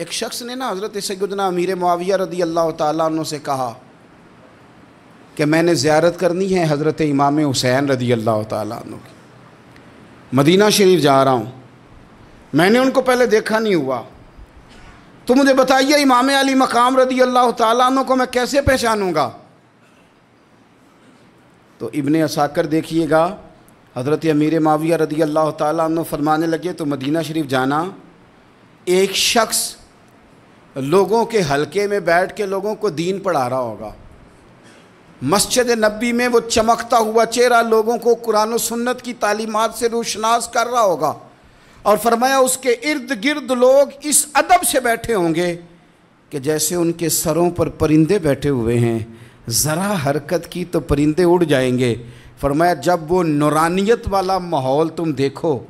एक शख्स ने ना हज़रत सैदना अमीर मुआविया रदी अल्लाह तु से कहा कि मैंने ज़्यारत करनी है हज़रत इमाम हुसैन रदी अल्लाह तु की मदीना शरीफ जा रहा हूँ मैंने उनको पहले देखा नहीं हुआ तो मुझे बताइए इमाम अली मकाम रदी अल्लाह तु को मैं कैसे पहचानूँगा तो इबन असाकर देखिएगा हज़रत अमीर माविया रदी अल्लाह तु फरमाने लगे तो मदीना शरीफ जाना एक शख्स लोगों के हलके में बैठ के लोगों को दीन पढ़ा रहा होगा मस्जिद नबी में वो चमकता हुआ चेहरा लोगों को कुरान सुन्नत की तालीमत से रोशनास कर रहा होगा और फरमाया उसके इर्द गिर्द लोग इस अदब से बैठे होंगे कि जैसे उनके सरों पर परिंदे बैठे हुए हैं ज़रा हरकत की तो परिंदे उड़ जाएंगे फरमाया जब वो नौरानियत वाला माहौल तुम देखो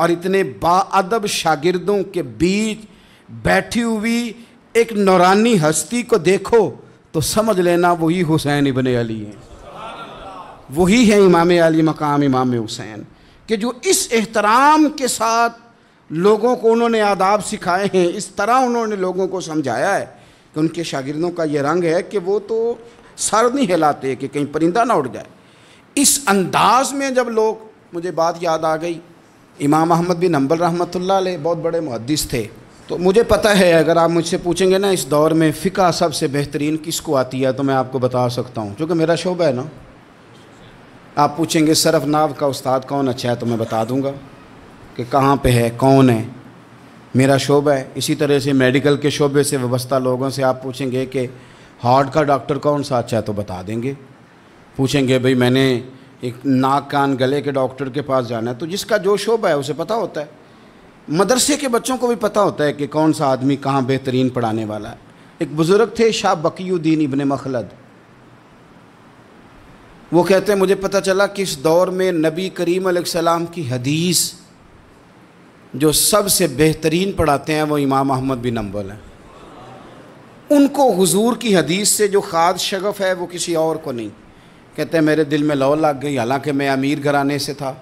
और इतने बाअदब शागिर्दों के बीच बैठी हुई एक नौरानी हस्ती को देखो तो समझ लेना वही हुसैन इबन अली हैं वही है इमाम अली मकाम इमाम हुसैन कि जो इस एहतराम के साथ लोगों को उन्होंने आदाब सिखाए हैं इस तरह उन्होंने लोगों को समझाया है कि उनके शागिर्दों का ये रंग है कि वो तो सर नहीं हिलाते कि कहीं परिंदा ना उड़ जाए इस अंदाज में जब लोग मुझे बात याद आ गई इमाम अहमद बिन हम्बल रहमत बहुत बड़े मुहदस थे तो मुझे पता है अगर आप मुझसे पूछेंगे ना इस दौर में फ़िका सबसे बेहतरीन किसको आती है तो मैं आपको बता सकता हूँ क्योंकि मेरा शोबा है ना आप पूछेंगे सरफ नाव का उस्ताद कौन अच्छा है तो मैं बता दूँगा कि कहाँ पे है कौन है मेरा शोबा है इसी तरह से मेडिकल के शोबे से व्यवस्था लोगों से आप पूछेंगे कि हार्ट का डॉक्टर कौन सा अच्छा है तो बता देंगे पूछेंगे भाई मैंने एक नाक कान गले के डॉक्टर के पास जाना है तो जिसका जो शोबा है उसे पता होता है मदरसे के बच्चों को भी पता होता है कि कौन सा आदमी कहाँ बेहतरीन पढ़ाने वाला है एक बुज़ुर्ग थे शाह बकीुद्दीन इबन मखलद वो कहते हैं मुझे पता चला कि इस दौर में नबी करीम सलाम की हदीस जो सबसे बेहतरीन पढ़ाते हैं वो इमाम अहमद बिन अम्बल हैं उनको हुजूर की हदीस से जो खाद शगफ़ है वो किसी और को नहीं कहते हैं मेरे दिल में लौ लग गई हालांकि मैं अमीर घराने से था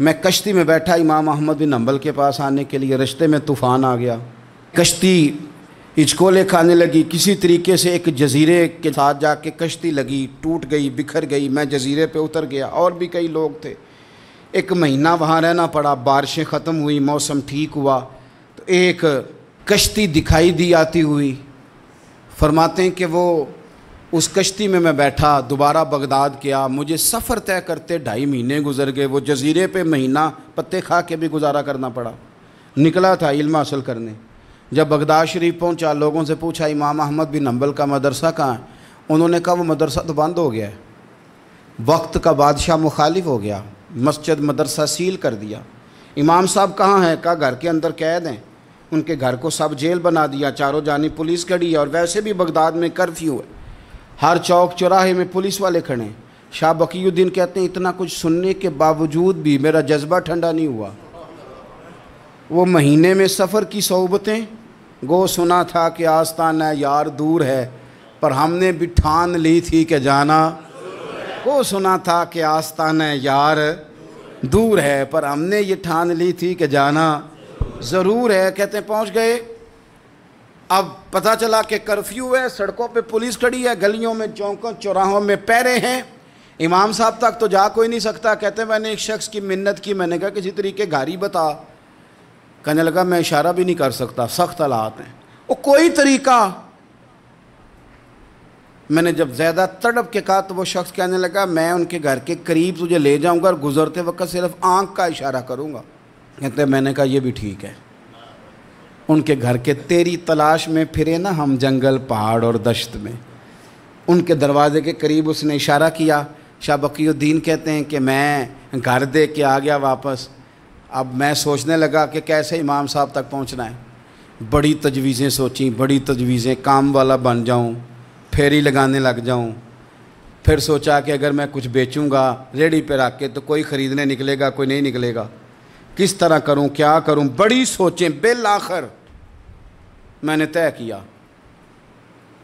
मैं कश्ती में बैठा इमाम अहमद बिन हम्बल के पास आने के लिए रिश्ते में तूफ़ान आ गया कश्ती इचकोले खाने लगी किसी तरीके से एक जजीरे के साथ जाके कश्ती लगी टूट गई बिखर गई मैं जजीरे पे उतर गया और भी कई लोग थे एक महीना वहाँ रहना पड़ा बारिशें ख़त्म हुई मौसम ठीक हुआ तो एक कश्ती दिखाई दी आती हुई फरमाते हैं कि वो उस कश्ती में मैं बैठा दोबारा बगदाद किया मुझे सफ़र तय करते ढाई महीने गुजर गए वो जजीरे पे महीना पत्ते खा के भी गुजारा करना पड़ा निकला था इल्म हासिल करने जब बगदाद शरीफ पहुंचा लोगों से पूछा इमाम अहमद बिन हम्बल का मदरसा कहाँ है उन्होंने कहा वो मदरसा तो बंद हो गया है वक्त का बादशाह मुखालिफ हो गया मस्जिद मदरसा सील कर दिया इमाम साहब कहाँ हैं कहा घर के अंदर कैद हैं उनके घर को सब जेल बना दिया चारों जानी पुलिस खड़ी है और वैसे भी बगदाद में कर्फ्यू है हर चौक चौराहे में पुलिस वाले खड़े शाह बकीुद्दीन कहते हैं इतना कुछ सुनने के बावजूद भी मेरा जज्बा ठंडा नहीं हुआ वो महीने में सफ़र की सोबतें गो सुना था कि है यार दूर है पर हमने भी ठान ली थी कि जाना को सुना था कि है यार दूर है पर हमने ये ठान ली थी कि जाना ज़रूर है कहते पहुंच गए अब पता चला कि कर्फ्यू है सड़कों पे पुलिस खड़ी है गलियों में चौंकों चौराहों में पैरे हैं इमाम साहब तक तो जा कोई नहीं सकता कहते मैंने एक शख्स की मिन्नत की मैंने कहा किसी तरीके गारी बता कहने लगा मैं इशारा भी नहीं कर सकता सख्त हालात हैं वो कोई तरीका मैंने जब ज़्यादा तड़प के कहा तो वो शख्स कहने लगा मैं उनके घर के करीब तुझे ले जाऊंगा और गुजरते वक्त सिर्फ आंख का इशारा करूंगा कहते मैंने कहा यह भी ठीक है उनके घर के तेरी तलाश में फिरे ना हम जंगल पहाड़ और दश्त में उनके दरवाजे के करीब उसने इशारा किया शाह बकीुद्दीन कहते हैं कि मैं घर दे के आ गया वापस अब मैं सोचने लगा कि कैसे इमाम साहब तक पहुंचना है बड़ी तजवीज़ें सोची बड़ी तजवीज़ें काम वाला बन जाऊं फेरी लगाने लग जाऊं फिर सोचा कि अगर मैं कुछ बेचूंगा रेडी पे रख के तो कोई ख़रीदने निकलेगा कोई नहीं निकलेगा किस तरह करूं क्या करूं बड़ी सोचें बिल आखिर मैंने तय किया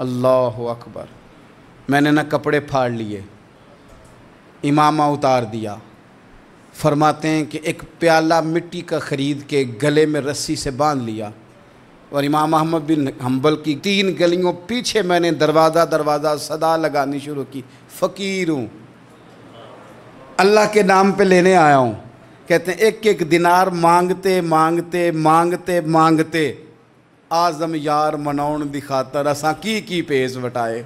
अल्लाह अकबर मैंने ना कपड़े फाड़ लिए इमामा उतार दिया फरमाते हैं कि एक प्याला मिट्टी का ख़रीद के गले में रस्सी से बांध लिया और इमाम अहमद बिन हम्बल की तीन गलियों पीछे मैंने दरवाज़ा दरवाज़ा सदा लगानी शुरू की फ़कीर हूँ अल्लाह के नाम पे लेने आया हूँ कहते हैं एक एक दिनार मांगते मांगते मांगते मांगते आजम यार मना दिखातर खातर असा की की पेज वटाए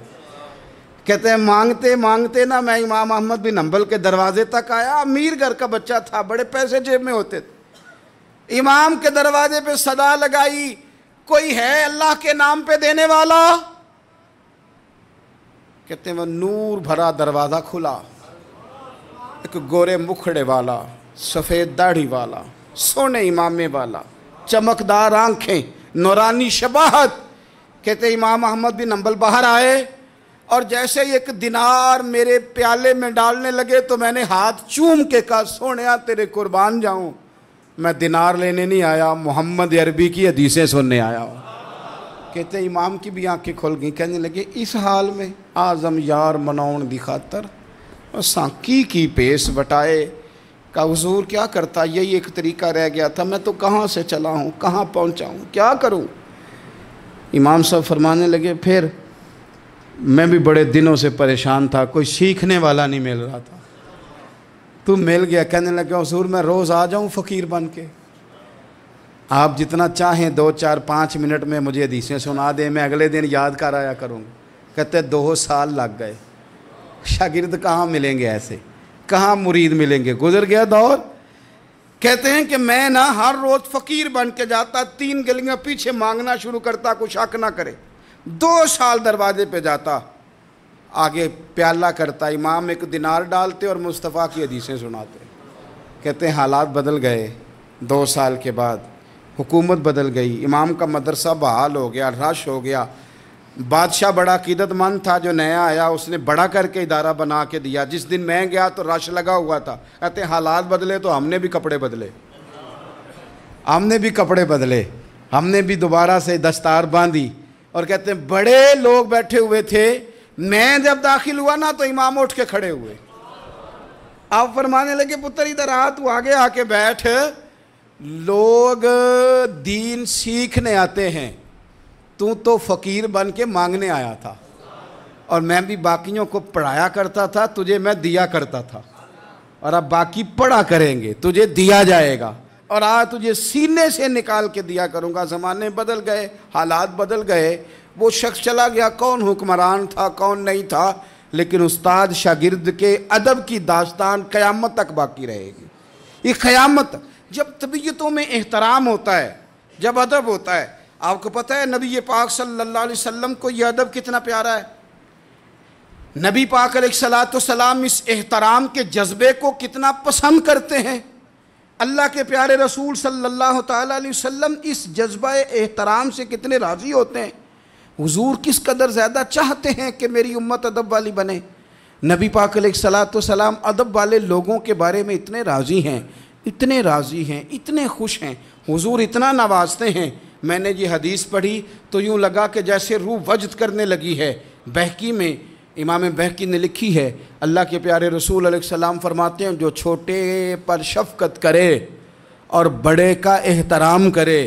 कहते हैं मांगते मांगते ना मैं इमाम अहमद बिन हम्बल के दरवाजे तक आया अमीर घर का बच्चा था बड़े पैसे जेब में होते थे इमाम के दरवाजे पे सदा लगाई कोई है अल्लाह के नाम पे देने वाला कहते हैं वह नूर भरा दरवाज़ा खुला एक गोरे मुखड़े वाला सफ़ेद दाढ़ी वाला सोने इमामे वाला चमकदार आंखें नौरानी शबाहत कहते इमाम अहमद बिन अम्बल बाहर आए और जैसे एक दिनार मेरे प्याले में डालने लगे तो मैंने हाथ चूम के कहा सोने तेरे कुर्बान जाऊं मैं दिनार लेने नहीं आया मोहम्मद अरबी की हदीसें सुनने आया कहते इमाम की भी आंखें खुल गई कहने लगे इस हाल में आजम यार मनाउन दिखातर और सांकी की पेश बटाए का हजूर क्या करता यही एक तरीका रह गया था मैं तो कहाँ से चला हूँ कहाँ पहुँचा हूँ क्या करूँ इमाम साहब फरमाने लगे फिर मैं भी बड़े दिनों से परेशान था कोई सीखने वाला नहीं मिल रहा था तू मिल गया कहने लगे हजूर मैं रोज़ आ जाऊँ फ़कीर बन के आप जितना चाहें दो चार पाँच मिनट में मुझे हदीसें सुना दें मैं अगले दिन याद कर आया करूँगा कहते दो साल लग गए शागिर्द कहाँ मिलेंगे ऐसे कहाँ मुरीद मिलेंगे गुजर गया दौर कहते हैं कि मैं ना हर रोज़ फ़कीर बन के जाता तीन गलियाँ पीछे मांगना शुरू करता कुछ हक ना करे दो साल दरवाजे पे जाता आगे प्याला करता इमाम एक दिनार डालते और मुस्तफ़ा की हदीसें सुनाते कहते हैं हालात बदल गए दो साल के बाद हुकूमत बदल गई इमाम का मदरसा बहाल हो गया रश हो गया बादशाह बड़ा अकीदतमंद था जो नया आया उसने बड़ा करके इदारा बना के दिया जिस दिन मैं गया तो रश लगा हुआ था कहते हालात बदले तो हमने भी कपड़े बदले हमने भी कपड़े बदले हमने भी दोबारा से दस्तार बांधी और कहते हैं बड़े लोग बैठे हुए थे मैं जब दाखिल हुआ ना तो इमाम उठ के खड़े हुए आप फरमाने लगे पुत्र इधर आ तू आगे आके बैठ लोग दीन सीखने आते हैं तू तो फ़कीर बन के मांगने आया था और मैं भी बाकियों को पढ़ाया करता था तुझे मैं दिया करता था और अब बाकी पढ़ा करेंगे तुझे दिया जाएगा और आज तुझे सीने से निकाल के दिया करूँगा ज़माने बदल गए हालात बदल गए वो शख्स चला गया कौन हुक्मरान था कौन नहीं था लेकिन उस्ताद शागिर्द के अदब की दास्तान क़यामत तक बाकी रहेगी ये क़यामत जब तबीयतों में एहतराम होता है जब अदब होता है आपको पता है नबी पाक सल्लल्लाहु अलैहि वसल्लम को यह अदब कितना प्यारा है नबी पाक सलाम इस एहतराम के जज्बे को कितना पसंद करते हैं अल्लाह के प्यारे रसूल सल्लल्लाहु अलैहि वसल्लम इस जज्बा एहतराम से कितने राज़ी होते हैं हुजूर किस कदर ज़्यादा चाहते हैं कि मेरी उम्मत अदब वाली बने नबी पाक सलाम अदब वाले लोगों के बारे में इतने राज़ी हैं इतने राज़ी हैं इतने खुश हैं हुजूर इतना नवाजते हैं मैंने ये हदीस पढ़ी तो यूँ लगा कि जैसे रूह वजद करने लगी है बहकी में इमाम बहकी ने लिखी है अल्लाह के प्यारे रसूल सलाम फरमाते हैं जो छोटे पर शफकत करे और बड़े का एहतराम करे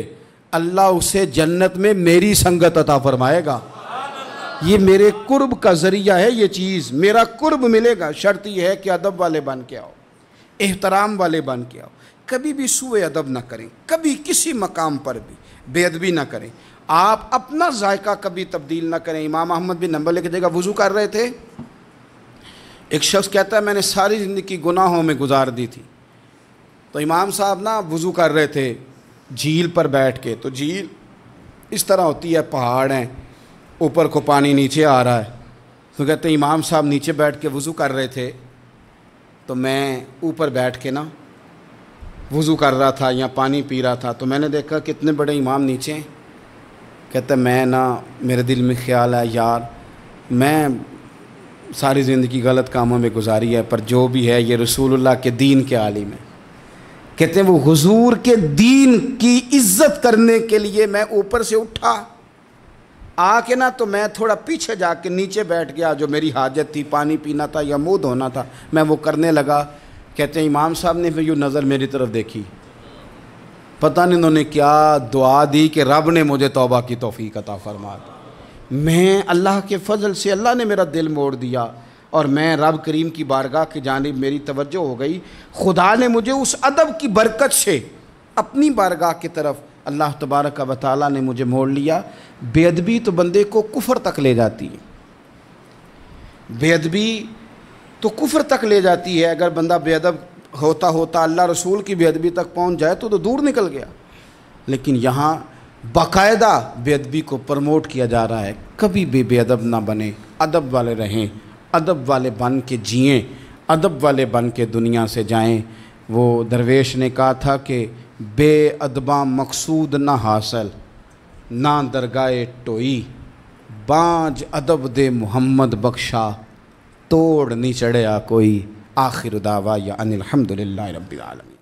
अल्लाह उसे जन्नत में मेरी संगत अता फरमाएगा ये मेरे कुर्ब का ज़रिया है ये चीज़ मेरा कुर्ब मिलेगा शर्त यह है कि अदब वाले बन के आओ एहतराम वाले बन के आओ कभी भी सुए अदब ना करें कभी किसी मकाम पर भी बेअदबी ना करें आप अपना जायका कभी तब्दील ना करें इमाम अहमद भी नंबर लेके देगा वज़ू कर रहे थे एक शख्स कहता है मैंने सारी ज़िंदगी गुनाहों में गुजार दी थी तो इमाम साहब ना वज़ू कर रहे थे झील पर बैठ के तो झील इस तरह होती है पहाड़ हैं ऊपर को पानी नीचे आ रहा है तो कहते इमाम साहब नीचे बैठ के वज़ू कर रहे थे तो मैं ऊपर बैठ के ना वज़ू कर रहा था या पानी पी रहा था तो मैंने देखा कितने बड़े इमाम नीचे हैं कहता मैं ना मेरे दिल में ख्याल है यार मैं सारी ज़िंदगी गलत कामों में गुजारी है पर जो भी है ये रसूलुल्लाह के दीन के आलिम है कहते हैं वो हुजूर के दीन की इज्जत करने के लिए मैं ऊपर से उठा आके ना तो मैं थोड़ा पीछे जा के नीचे बैठ गया जो मेरी हाजत थी पानी पीना था या मुँह धोना था मैं वो करने लगा कहते हैं इमाम साहब ने फिर यूँ नज़र मेरी तरफ़ देखी पता नहीं उन्होंने क्या दुआ दी कि रब ने मुझे तौबा की तोफ़ी अता फरमा मैं अल्लाह के फजल से अल्लाह ने मेरा दिल मोड़ दिया और मैं रब करीम की बारगाह की जानब मेरी तवज्जो हो गई खुदा ने मुझे उस अदब की बरकत से अपनी बारगाह की तरफ़ अल्लाह तबारक व ताल ने मुझे मोड़ लिया बेअदबी तो बंदे को कुफर तक ले जाती है बेअदबी तो कुफर तक ले जाती है अगर बंदा बेअदब होता होता अल्लाह रसूल की बेअदबी तक पहुंच जाए तो तो दूर निकल गया लेकिन यहाँ बाकायदा बेअदबी को प्रमोट किया जा रहा है कभी भी बेअदब ना बने अदब वाले रहें अदब वाले बन के जिये अदब वाले बन के दुनिया से जाएं वो दरवेश ने कहा था कि बेअदबा मकसूद ना हासिल ना दरगाए टोई बाज अदब दे मुहम्मद बख्शा तोड़ नहीं चढ़या कोई आखिर दावा या अनिलहमदिल्ला रबी आलमी